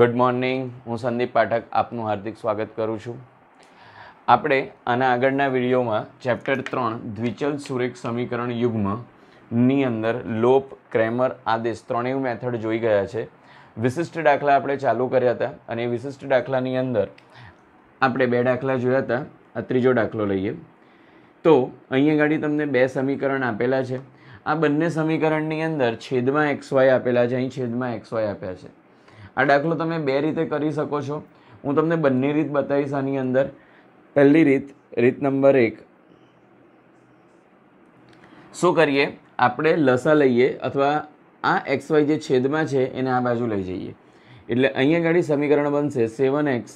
good morning હું સંદીપ પાઠક આપનું હાર્દિક સ્વાગત કરું છું આપણે આના આગળના વિડીયોમાં ચેપ્ટર ત્રણ દ્વિચલ સુરેખ સમીકરણ યુગ્મની અંદર લોપ ક્રેમર આદેશ ત્રણેય મેથડ જોઈ ગયા છે વિશિષ્ટ દાખલા આપણે ચાલુ કર્યા હતા અને વિશિષ્ટ દાખલાની અંદર આપણે બે દાખલા જોયા હતા આ ત્રીજો દાખલો લઈએ તો અહીંયા આગળ તમને બે સમીકરણ આપેલા છે આ બંને સમીકરણની અંદર છેદમાં એક્સ વાય આપેલા છે અહીં છેદમાં એક્સ વાય આપ્યા છે આ દાખલો તમે બે રીતે કરી શકો છો હું તમને બંને રીત બતાવીશ આની અંદર પહેલી રીત રીત નંબર એક શું કરીએ આપણે લસા લઈએ અથવા આ એક્સ વાય જે છેદમાં છે એને આ બાજુ લઈ જઈએ એટલે અહીંયા ગાડી સમીકરણ બનશે seven X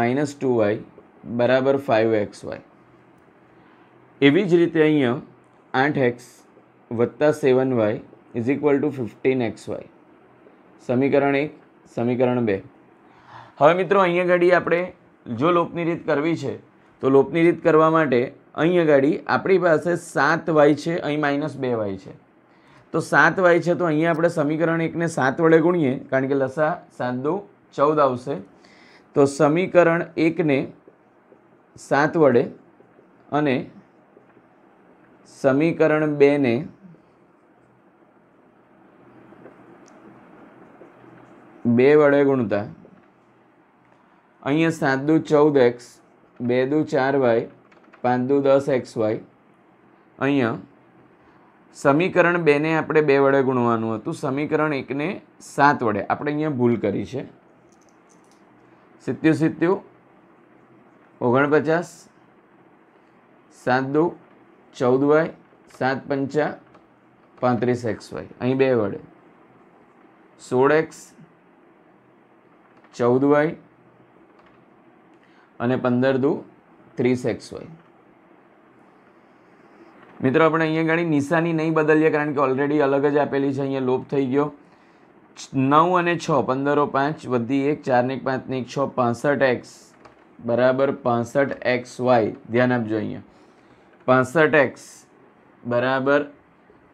minus two Y બરાબર ફાઇવ એક્સ વાય એવી જ રીતે અહીંયા આઠ એક્સ વત્તા seven Y is equal to fifteen X Y સમીકરણ એક સમીકરણ બે હવે મિત્રો અહીંયા ગાડી આપણે જો લોપની રીત કરવી છે તો લોપની રીત કરવા માટે અહીંયા ગાડી આપણી પાસે સાત વાય છે અહીં માઇનસ બે વાય છે તો સાત વાય છે તો અહીંયા આપણે સમીકરણ એકને સાત વડે ગુણીએ કારણ કે લસા સાત દો ચૌદ આવશે તો સમીકરણ એકને સાત વડે અને સમીકરણ બેને બે વડે ગુણતા અહીંયા સાત દુ ચૌદ એક્સ બે દુ ચાર વાય પાંચ દુ દસ એક્સ વાય અહીંયા સમીકરણ બેને આપણે બે વડે ગુણવાનું હતું સમીકરણ એકને સાત વડે આપણે અહીંયા ભૂલ કરી છે સિત્યુ સિત્યુ ઓગણપચાસ સાત દુ ચૌદ વાય સાત પંચા પાંત્રીસ એક્સ વાય અહીં બે વડે સોળ એક્સ ચૌદ વાય અને પંદર દુ ત્રીસ એક્સ વાય મિત્રો આપણે અહીંયા ગાડી નિશાની નહીં બદલીએ કારણ કે ઓલરેડી અલગ જ આપેલી છે અહીંયા લોપ થઈ ગયો નવ અને છ પંદરો પાંચ વધી એક ચારને એક પાંચને એક છ પાસઠ એક્સ બરાબર પાસઠ એક્સ વાય ધ્યાન આપજો અહીંયા પાસઠ એક્સ બરાબર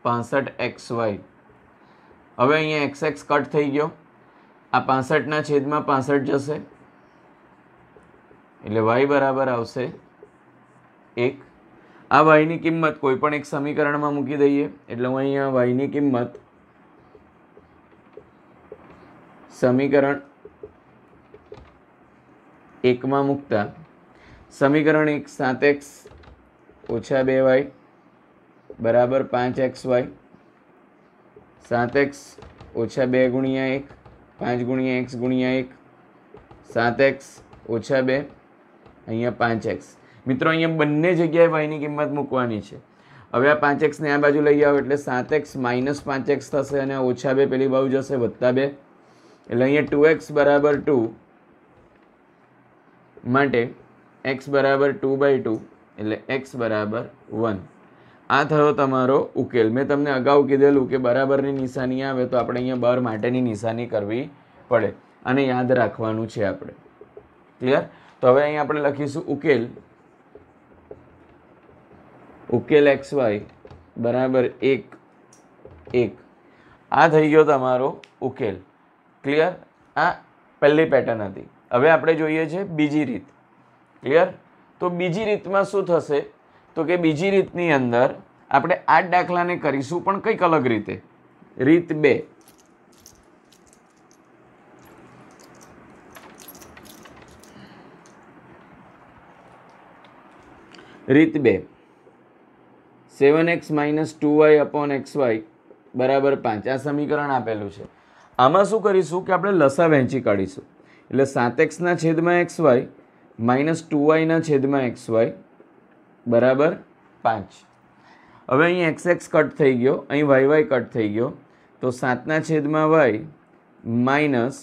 પાસઠ એક્સ વાય હવે અહીંયા એક્સ એક્સ કટ થઈ ગયો આ પાસઠના છેદમાં પાસઠ જશે એટલે વાય બરાબર આવશે એક આ વાયની કિંમત કોઈ પણ એક સમીકરણમાં મૂકી દઈએ એટલે હું અહીંયા વાયની કિંમત સમીકરણ એકમાં મૂકતા સમીકરણ એક સાત એક્સ ઓછા બે વાય બરાબર પાંચ એક્સ વાય સાત એક્સ ઓછા બે ગુણ્યા એક પાંચ ગુણ્યા એક્સ ગુણ્યા એક સાત એક્સ ઓછા બે અહીંયા પાંચ એક્સ મિત્રો અહીંયા બંને જગ્યાએ વાયની કિંમત મૂકવાની છે હવે આ પાંચ એક્સને આ બાજુ લઈ આવો એટલે સાત એક્સ માઇનસ પાંચ એક્સ થશે અને ઓછા બે પેલી બાજુ જશે વત્તા બે એટલે અહીંયા ટુ એક્સ બરાબર ટુ માટે એક્સ બરાબર ટુ બાય ટુ એટલે એક્સ બરાબર વન આ થયો તમારો ઉકેલ મેં તમને અગાઉ કીધેલું કે બરાબરની નિશાની આવે તો આપણે અહીંયા બાર માટેની નિશાની કરવી પડે અને યાદ રાખવાનું છે આપણે ક્લિયર તો હવે અહીં આપણે લખીશું ઉકેલ ઉકેલ એક્સ વાય બરાબર એક એક આ થઈ ગયો તમારો ઉકેલ ક્લિયર આ પહેલી પેટર્ન હતી હવે આપણે જોઈએ છે બીજી રીત ક્લિયર તો બીજી રીતમાં શું થશે તો કે બીજી રીતની અંદર આપણે આ દાખલાને કરીશું પણ કંઈક અલગ રીતે રીત બે રીત બે seven X minus two Y upon X Y બરાબર પાંચ આ સમીકરણ આપેલું છે આમાં શું કરીશું કે આપણે લસા વહેંચી કાઢીશું એટલે સાત એક્સના છેદમાં એક્સ વાય માઇનસ ટુ વાયના છેદમાં એક્સ વાય બરાબર પાંચ હવે અહીં એક્સ એક્સ કટ થઈ ગયો અહીં વાય વાય કટ થઈ ગયો તો સાતના છેદમાં વાય માઇનસ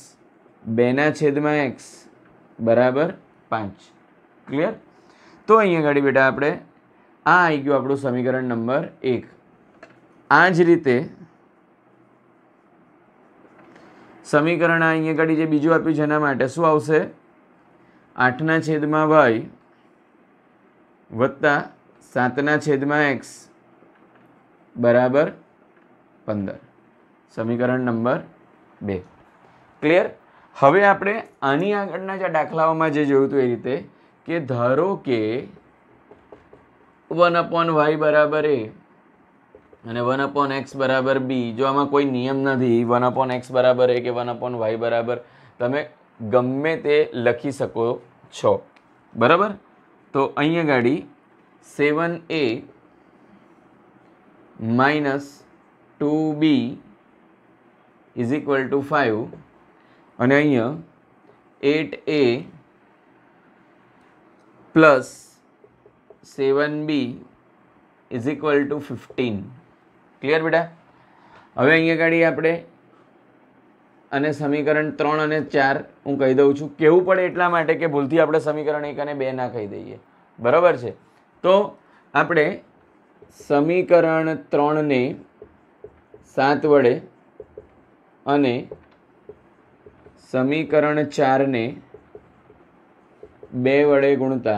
બેના છેદમાં એક્સ બરાબર પાંચ ક્લિયર તો અહીંયા આગળ બેટા આપણે આ આવી ગયું આપણું સમીકરણ નંબર એક આ જ રીતે સમીકરણ અહીંયા આગળ જે બીજું આપ્યું છે એના માટે શું આવશે આઠના છેદમાં વાય વત્તા સાતના છેદમાં એક્સ બરાબર પંદર સમીકરણ નંબર બે ક્લિયર હવે આપણે આની આગળના જે દાખલાઓમાં જે જોયું હતું એ રીતે કે ધારો કે વન અપોન વાય બરાબર એ અને વન અપોન એક્સ બરાબર બી જો આમાં કોઈ નિયમ નથી વન અપોન એક્સ બરાબર એ કે વન અપોન વાય બરાબર તમે ગમે તે લખી શકો છો બરાબર તો અહીંયા ગાડી seven A minus two B is equal to five અને અહીંયા eight A plus seven B is equal to fifteen clear બેટા હવે અહીંયા ગાડી આપણે અને સમીકરણ ત્રણ અને ચાર હું કહી દઉં છું કેવું પડે એટલા માટે કે ભૂલથી આપણે સમીકરણ એક અને બે ના કહી દઈએ બરાબર છે તો આપણે સમીકરણ ત્રણને સાત વડે અને સમીકરણ ચારને બે વડે ગુણતા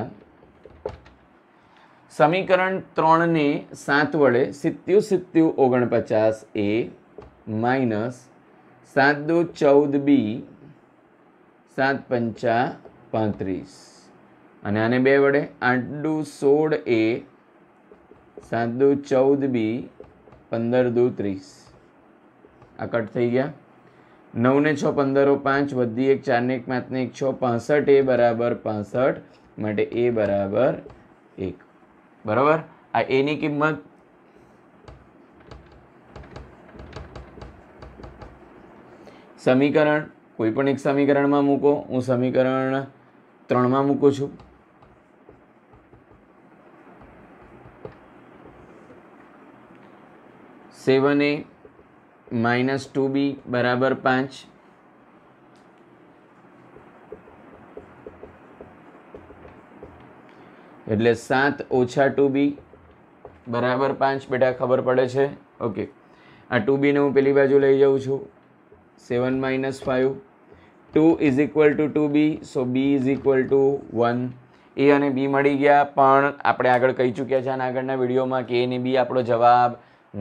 સમીકરણ ત્રણને સાત વડે સિત્યુ સિત્યુ ઓગણપચાસ એ માઇનસ સાત દો ચૌદ બી સાત પંચા પાંત્રીસ અને આને બે વડે આઠ દુ સોળ એ સાત દુ ચૌદ બી પંદર દુ ત્રીસ આ કટ થઈ ગયા નવને છ પંદરો પાંચ વધી એક ચારને એક પાંચને એક છ પાસઠ એ બરાબર પાસઠ માટે એ બરાબર એક બરાબર આ એની કિંમત સમીકરણ કોઈ પણ એક સમીકરણમાં મૂકો હું સમીકરણ ત્રણમાં મૂકું છું સેવન એ માઇનસ ટુ બી બરાબર પાંચ એટલે સાત ઓછા ટુ બી બરાબર પાંચ બેટા ખબર પડે છે ઓકે આ ટુ બીને હું પેલી બાજુ લઈ જાઉં છું seven minus five two is equal to two B so B is equal to one A અને બી મળી ગયા પણ આપણે આગળ કહી ચૂક્યા છે અને આગળના વિડીયોમાં કે અને બી આપણો જવાબ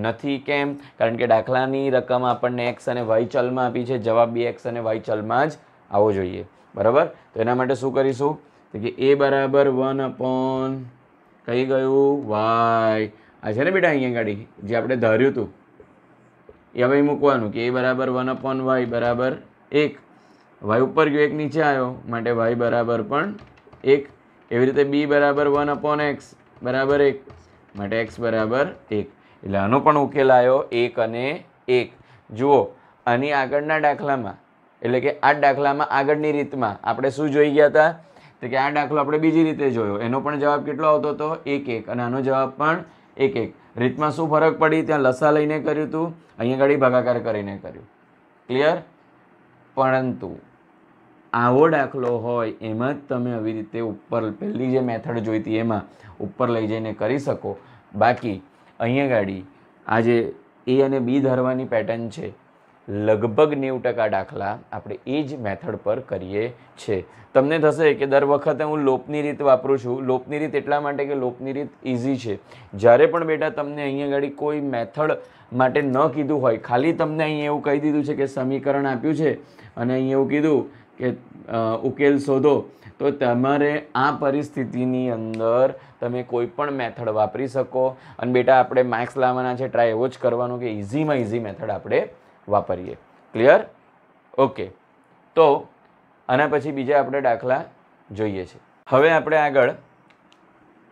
નથી કેમ કારણ કે દાખલાની રકમ આપણને એક્સ અને વાય ચલમાં આપી છે જવાબ બી એક્સ અને વાય ચલમાં જ આવવો જોઈએ બરાબર તો એના માટે શું કરીશું તો કે એ બરાબર વન અપોન કઈ ગયું વાય આ છે ને બેટા અહીંયા ગાડી જે આપણે ધાર્યું હતું એ હવે મૂકવાનું કે એ બરાબર વન અપોન વાય બરાબર એક વાય ઉપર ગયો એક નીચે આવ્યો માટે વાય બરાબર પણ એક એવી રીતે બી બરાબર વન અપોન એક્સ બરાબર એક માટે એક્સ બરાબર એક એટલે આનો પણ ઉકેલ આવ્યો એક અને એક જુઓ આની આગળના દાખલામાં એટલે કે આ દાખલામાં આગળની રીતમાં આપણે શું જોઈ ગયા હતા તો કે આ દાખલો આપણે બીજી રીતે જોયો એનો પણ જવાબ કેટલો આવતો હતો એક એક અને આનો જવાબ પણ એક એક રીતમાં શું ફરક પડી ત્યાં લસા લઈને કર્યું હતું અહીંયા ઘડી ભાગાકાર કરીને કર્યું ક્લિયર પરંતુ આવો દાખલો હોય એમાં જ તમે આવી રીતે ઉપર પહેલી જે મેથડ જોઈતી એમાં ઉપર લઈ જઈને કરી શકો બાકી અહીંયા ગાડી આજે એ અને બી ધરવાની પેટર્ન છે લગભગ નેવું ટકા દાખલા આપણે એ જ મેથડ પર કરીએ છે તમને થશે કે દર વખતે હું લોપની રીત વાપરું છું લોપની રીત એટલા માટે કે લોપની રીત ઇઝી છે જ્યારે પણ બેટા તમને અહીંયા ગાડી કોઈ મેથડ માટે ન કીધું હોય ખાલી તમને અહીં એવું કહી દીધું છે કે સમીકરણ આપ્યું છે અને અહીં એવું કીધું કે ઉકેલ શોધો તો તમારે આ પરિસ્થિતિની અંદર તમે કોઈ પણ મેથડ વાપરી શકો અને બેટા આપણે માર્ક્સ લાવવાના છે ટ્રાય એવો જ કરવાનો કે ઇઝીમાં ઇઝી મેથડ આપણે વાપરીએ ક્લિયર ઓકે તો આના પછી બીજા આપણે દાખલા જોઈએ છે હવે આપણે આગળ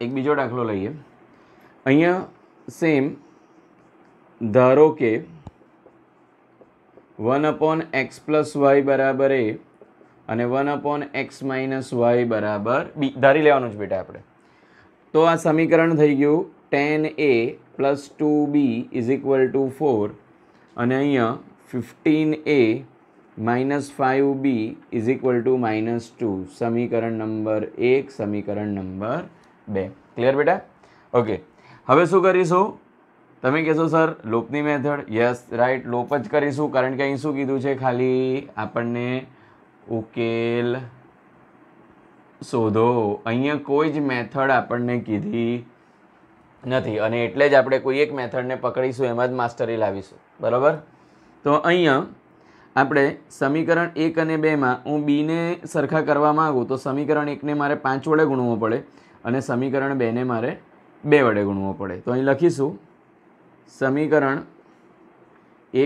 એક બીજો દાખલો લઈએ અહીંયા સેમ ધારો કે one upon X plus Y બરાબર એ અને one upon X minus Y બરાબર બી ધારી લેવાનું જ બેટા આપણે તો આ સમીકરણ થઈ ગયું ten A plus two B is equal to four અને અહીંયા fifteen A minus five B is equal to minus two સમીકરણ નંબર એક સમીકરણ નંબર બે ક્લિયર બેટા ઓકે હવે શું કરીશું તમે કહેશો સર લોપની મેથડ યસ રાઈટ લોપ જ કરીશું કારણ કે અહીં શું કીધું છે ખાલી આપણને ઉકેલ શોધો અહીંયા કોઈ જ મેથડ આપણને કીધી નથી અને એટલે જ આપણે કોઈ એક મેથડને પકડીશું એમાં જ માસ્ટરી લાવીશું બરાબર તો અહીંયા આપણે સમીકરણ એક અને બેમાં હું બીને સરખા કરવા માગું તો સમીકરણ એકને મારે પાંચ વડે ગુણવો પડે અને સમીકરણ બેને મારે બે વડે ગુણવું પડે તો અહીં લખીશું સમીકરણ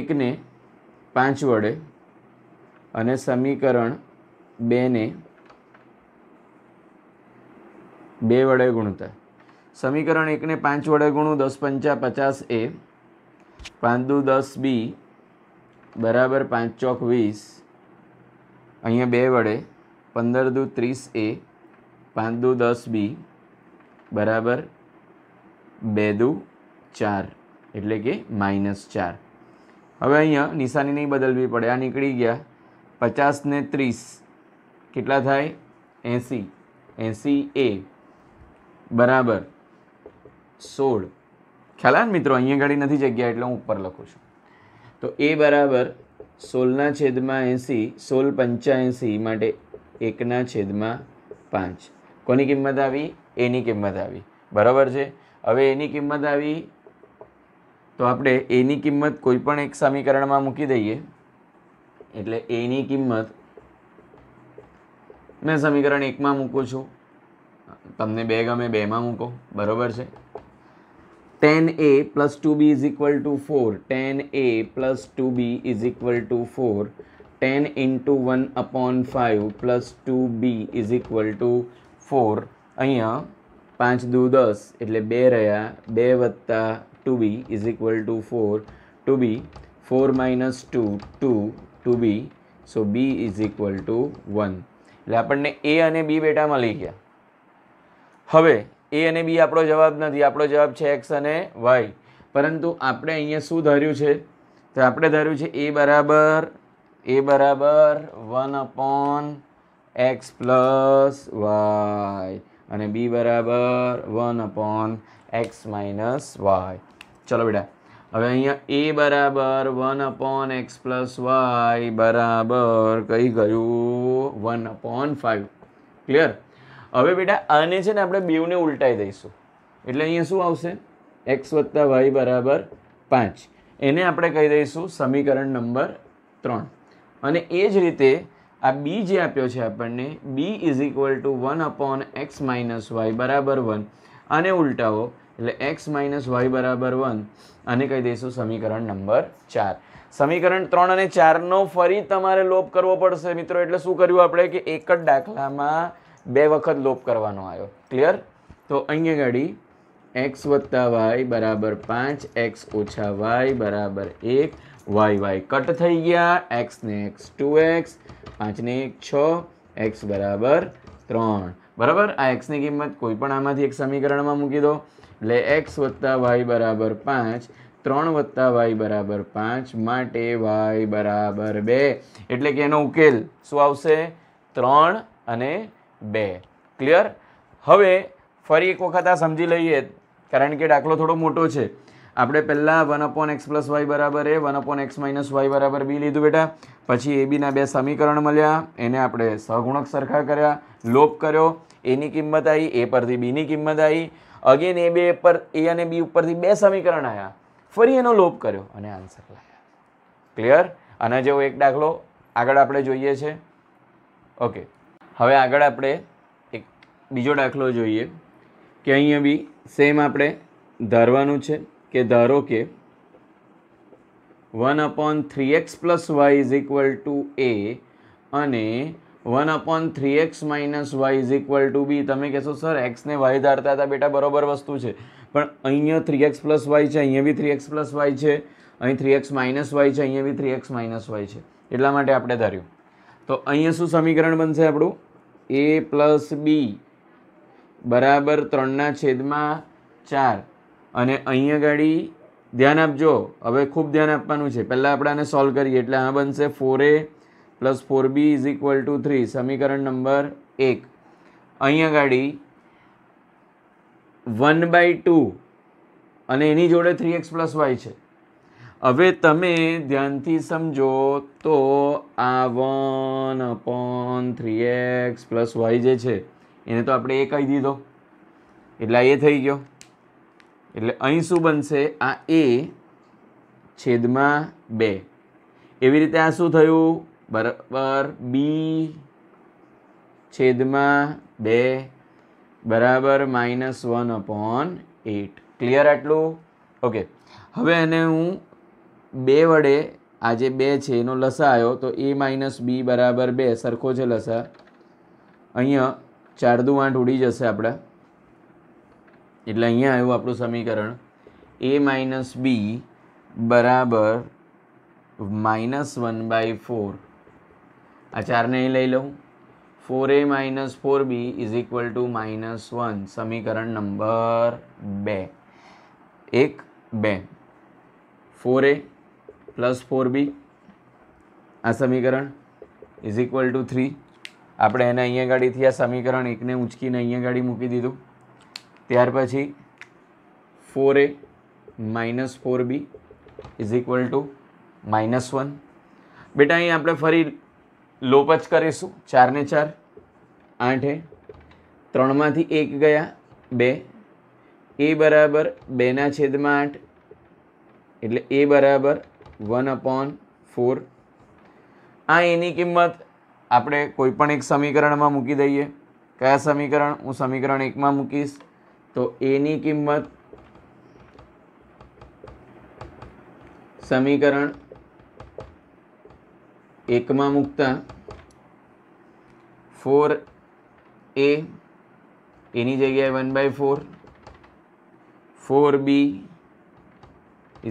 એકને પાંચ વડે અને સમીકરણ બેને બે વડે ગુણતા સમીકરણ એકને પાંચ વડે ગુણું દસ પંચા પચાસ એ પાંચ દુ દસ બી બરાબર પાંચ ચોક વીસ અહીંયા બે વડે પંદર દુ ત્રીસ એ પાંચ દુ દસ બી બરાબર બે દુ ચાર એટલે કે માઇનસ ચાર હવે અહીંયા નિશાની નહીં બદલવી પડે આ નીકળી ગયા પચાસને ત્રીસ કેટલા થાય એંસી એંસી એ બરાબર સોળ ખ્યાલ આવે મિત્રો અહીંયા ઘડી નથી જગ્યા એટલે હું ઉપર લખું છું તો એ બરાબર સોળના છેદમાં એંસી સોળ પંચ્યાએંસી માટે એકના છેદમાં પાંચ કોની કિંમત આવી એની કિંમત આવી બરાબર છે હવે એની કિંમત આવી તો આપણે એની કિંમત કોઈપણ એક સમીકરણમાં મૂકી દઈએ એટલે એની કિંમત મેં સમીકરણ એકમાં મૂકું છું તમને બે ગમે બેમાં મૂકો બરોબર છે ten A plus two B is equal to four ten A plus two B is equal to four ten into one upon five plus two B is equal to four અહીંયા પાંચ દુ દસ એટલે બે રહ્યા બે વત્તા two B is equal to four two B four minus two two two B so B is equal to one એટલે આપણને એ અને બી બેટા મળી ગયા હવે એ અને બી આપણો જવાબ નથી આપણો જવાબ છે એક્સ અને વાય પરંતુ આપણે અહીંયા શું ધાર્યું છે તો આપણે ધાર્યું છે એ બરાબર એ બરાબર one upon X plus Y અને બી બરાબર one upon X minus Y ચલો બેટા હવે અહીંયા એ બરાબર one upon X plus Y બરાબર કઈ ગયું વન અપોન ફાઇવ ક્લિયર હવે બેટા આને છે ને આપણે બેવને ઉલટાઈ દઈશું એટલે અહીંયા શું આવશે એક્સ વત્તા વાય બરાબર પાંચ એને આપણે કહી દઈશું સમીકરણ નંબર ત્રણ અને એ જ રીતે આ બી જે આપ્યો છે આપણને B is equal to one upon X minus Y બરાબર વન આને ઉલટાવો એટલે એક્સ માઇનસ વાય બરાબર વન અને કહી દઈશું સમીકરણ નંબર ચાર સમીકરણ ત્રણ અને ચારનો ફરી તમારે લોપ કરવો પડશે મિત્રો એટલે શું કર્યું આપણે કે એક જ દાખલામાં બે વખત લોપ કરવાનો આવ્યો ક્લિયર તો અહીંયા ગાડી એક્સ વત્તા વાય બરાબર પાંચ એક્સ ઓછા વાય બરાબર એક વાય વાય કટ થઈ ગયા એક્સને એક્સ ટુ એક્સ પાંચને એક છ એક્સ બરાબર ત્રણ બરાબર આ એક્સની કિંમત કોઈ પણ આમાંથી એક સમીકરણમાં મૂકી દો એટલે એક્સ વત્તા વાય બરાબર પાંચ ત્રણ વત્તા વાય બરાબર પાંચ માટે વાય બરાબર બે એટલે કે એનો ઉકેલ શું આવશે ત્રણ અને બે ક્લિયર હવે ફરી એક વખત આ સમજી લઈએ કારણ કે દાખલો થોડો મોટો છે આપણે પહેલાં one upon X plus Y બરાબર A one upon X minus Y બરાબર બી લીધું બેટા પછી એ બીના બે સમીકરણ મળ્યા એને આપણે સહગુણક સરખા કર્યા લોપ કર્યો એની કિંમત આવી એ પરથી બીની કિંમત આવી અગેન એ બે પર એ અને બી ઉપરથી બે સમીકરણ આવ્યા ફરી એનો લોપ કર્યો અને આન્સર લાવ્યા ક્લિયર અને જેવો એક દાખલો આગળ આપણે જોઈએ છે ઓકે હવે આગળ આપણે એક બીજો દાખલો જોઈએ કે અહીંયા બી સેમ આપણે ધારવાનું છે કે ધારો કે one upon three X plus Y is equal to A અને one upon three X minus Y is equal to B તમે કહેશો સર એક્સને વાય ધારતા હતા બેટા બરોબર વસ્તુ છે પણ અહીંયા થ્રી એક્સ પ્લસ વાય છે અહીંયા B three X plus Y છે અહીં થ્રી એક્સ માઇનસ વાય છે અહીંયા B three X minus Y છે એટલા માટે આપણે ધાર્યું તો અહીંયા શું સમીકરણ બનશે આપણું એ પ્લસ બી બરાબર ત્રણના છેદમાં ચાર અને અહીંયા ગાડી ધ્યાન આપજો હવે ખૂબ ધ્યાન આપવાનું છે પહેલાં આપણે આને સોલ્વ કરીએ એટલે આ બનશે four A plus four B is equal to three સમીકરણ નંબર એક અહીંયા ગાડી વન બાય ટુ અને એની જોડે થ્રી એક્સ પ્લસ વાય છે હવે તમે ધ્યાનથી સમજો તો આ one upon three X plus Y જે છે એને તો આપણે એ કહી દીધો એટલે એ થઈ ગયો એટલે અહીં શું બનશે આ એ છેદમાં બે એવી રીતે આ શું થયું બરાબર બી છેદમાં બે બરાબર minus one upon eight clear આટલું ઓકે હવે એને હું બે વડે આ જે બે છે એનો લસા આવ્યો તો એ માઇનસ બી બરાબર બે સરખો છે લસા અહીંયા ચારદુ આઠ ઉડી જશે આપણા એટલે અહીંયા આવ્યું આપણું સમીકરણ એ માઇનસ બી બરાબર માઇનસ વન બાય ફોર આ ચારને અહીં લઈ લઉં four A minus four B is equal to minus one સમીકરણ નંબર બે એક બે four A plus four B આ સમીકરણ ઇઝ ઇક્વલ ટુ થ્રી આપણે એને અહીંયા ગાડીથી આ સમીકરણ એકને ઉંચકીને અહીંયા ગાડી મૂકી દીધું ત્યાર પછી four A minus four B is equal to minus one બેટા અહીં આપણે ફરી લોપચ કરીશું ચારને ચાર આઠે ત્રણમાંથી એક ગયા બે એ બરાબર બેના છેદમાં આઠ એટલે એ બરાબર વન અપોન ફોર આ એની કિંમત આપણે કોઈપણ એક સમીકરણમાં મૂકી દઈએ કયા સમીકરણ હું સમીકરણ એકમાં મૂકીશ તો એની કિંમત સમીકરણ એકમાં મૂકતા ફોર એ એની જગ્યાએ one by four four B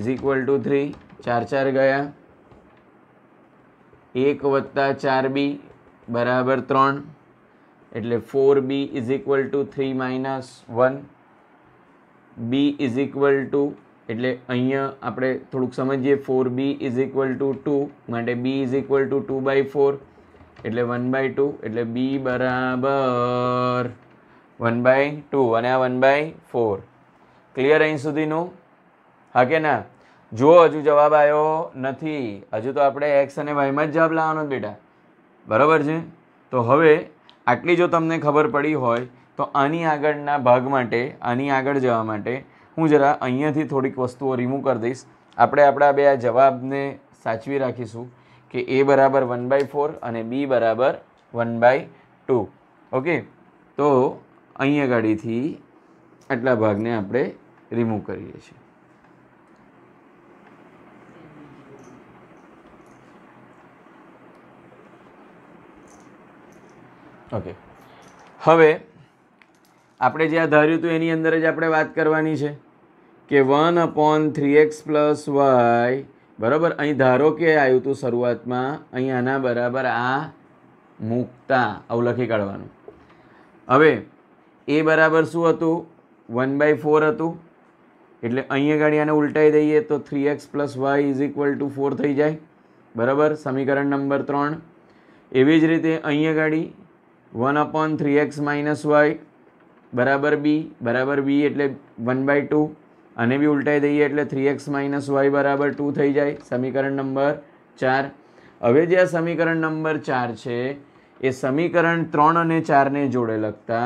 is equal to three ચાર ચાર ગયા એક વત્તા ચાર બી બરાબર ત્રણ એટલે four B is equal to three minus one B is equal to એટલે અહીંયા આપણે થોડુંક સમજીએ four B is equal to two માટે B is equal to two by four એટલે વન બાય ટુ એટલે બી બરાબર વન બાય ટુ અને આ વન બાય ફોર ક્લિયર અહીં સુધીનું હા કે ના જો હજુ જવાબ આવ્યો નથી હજુ તો આપણે એક્સ અને વાયમાં જ જવાબ લાવવાનો બેટા બરાબર છે તો હવે આટલી જો તમને ખબર પડી હોય તો આની આગળના ભાગ માટે આની આગળ જવા માટે હું જરા અહીંયાથી થોડીક વસ્તુઓ રિમૂવ કરી દઈશ આપણે આપણા બે આ જવાબને સાચવી રાખીશું કે એ બરાબર વન બાય ફોર અને બી બરાબર વન બાય ટુ ઓકે તો અહીંયા ગાડીથી આટલા ભાગને આપણે રિમૂવ કરીએ છીએ ઓકે હવે આપણે જે આ ધાર્યું હતું એની અંદર જ આપણે વાત કરવાની છે કે one upon three X plus Y બરાબર અહીં ધારો કે આવ્યું હતું શરૂઆતમાં અહીં આના બરાબર આ મૂકતા આવું લખી કાઢવાનું હવે એ બરાબર શું હતું વન બાય ફોર હતું એટલે અહીંયા ગાડી આને ઉલટાઈ દઈએ તો three X plus Y is equal to four થઈ જાય બરાબર સમીકરણ નંબર ત્રણ એવી જ રીતે અહીંયા ગાડી one upon three X minus Y બરાબર બી બરાબર બી એટલે વન બાય ટુ અને બી ઉલટાઈ દઈએ એટલે થ્રી એક્સ માઇનસ વાય બરાબર ટુ થઈ જાય સમીકરણ નંબર ચાર હવે જે આ સમીકરણ નંબર ચાર છે એ સમીકરણ ત્રણ અને ચારને જોડે લખતા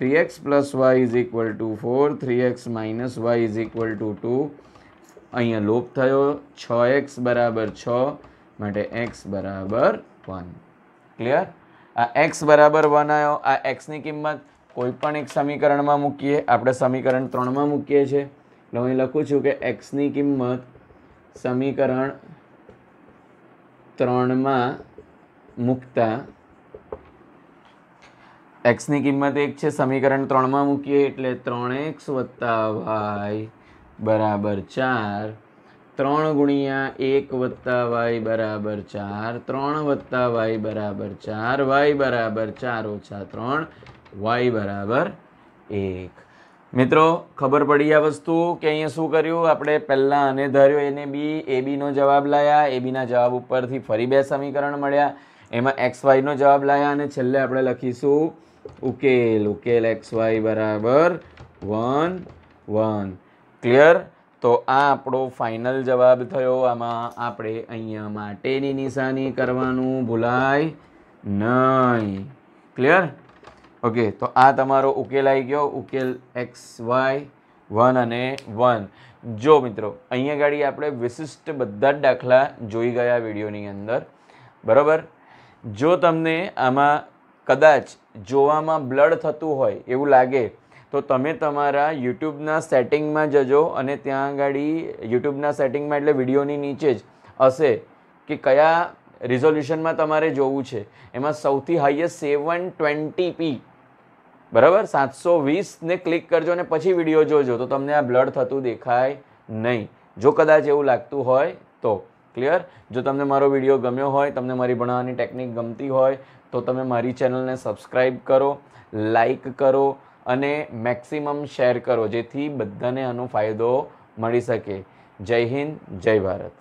three X plus Y is equal to four three X minus Y is equal to two અહીંયા લોપ થયો છ એક્સ બરાબર છ માટે એક્સ બરાબર વન ક્લિયર આ એક્સ બરાબર વન આવ્યો આ એક્સની કિંમત કોઈપણ એક સમીકરણમાં મૂકીએ આપણે સમીકરણ ત્રણમાં મૂકીએ છીએ એટલે હું લખું છું કે એક્સની કિંમત સમીકરણ ત્રણમાં મૂકતા એક્સની કિંમત એક છે સમીકરણ ત્રણમાં મૂકીએ એટલે ત્રણ એક્સ વત્તા વાય બરાબર ચાર ત્રણ ગુણ્યા એક વત્તા વાય બરાબર ચાર ત્રણ વત્તા વાય બરાબર ચાર વાય બરાબર ચાર ઓછા ત્રણ વાય બરાબર એક મિત્રો ખબર પડી આ વસ્તુ કે અહીંયા શું કર્યું આપણે પહેલાં આને ધાર્યો એને બી એ બીનો જવાબ લાયા એ બીના જવાબ ઉપરથી ફરી બે સમીકરણ મળ્યા એમાં એક્સ વાયનો જવાબ લાયા અને છેલ્લે આપણે લખીશું ઉકેલ ઉકેલ એક્સ વાય બરાબર વન વન ક્લિયર તો આ આપણો ફાઇનલ જવાબ થયો આમાં આપણે અહીંયા માટેની નિશાની કરવાનું ભૂલાય નહીં ક્લિયર ઓકે તો આ તમારો ઉકેલ આવી ગયો ઉકેલ એક્સ વાય વન અને વન જો મિત્રો અહીંયા ગાડી આપણે વિશિષ્ટ બધા જ દાખલા જોઈ ગયા વિડીયોની અંદર બરાબર જો તમને આમાં કદાચ જોવામાં બ્લડ થતું હોય એવું લાગે તો તમે તમારા યુટ્યુબના સેટિંગમાં જજો અને ત્યાં આગળ યુટ્યુબના સેટિંગમાં એટલે વિડીયોની નીચે જ હશે કે કયા રિઝોલ્યુશનમાં તમારે જોવું છે એમાં સૌથી હાઈએસ્ટ સેવન ટ્વેન્ટી પી બરાબર સાતસો વીસને ક્લિક કરજો અને પછી વિડીયો જોજો તો તમને આ બ્લડ થતું દેખાય નહીં જો કદાચ એવું લાગતું હોય તો ક્લિયર જો તમને મારો વિડીયો ગમ્યો હોય તમને મારી ભણાવવાની ટેકનિક ગમતી હોય તો તમે મારી ચેનલને સબસ્ક્રાઈબ કરો લાઈક કરો અને મેક્સિમમ શેર કરો જેથી બધાને આનો ફાયદો મળી શકે જય હિન્દ જય ભારત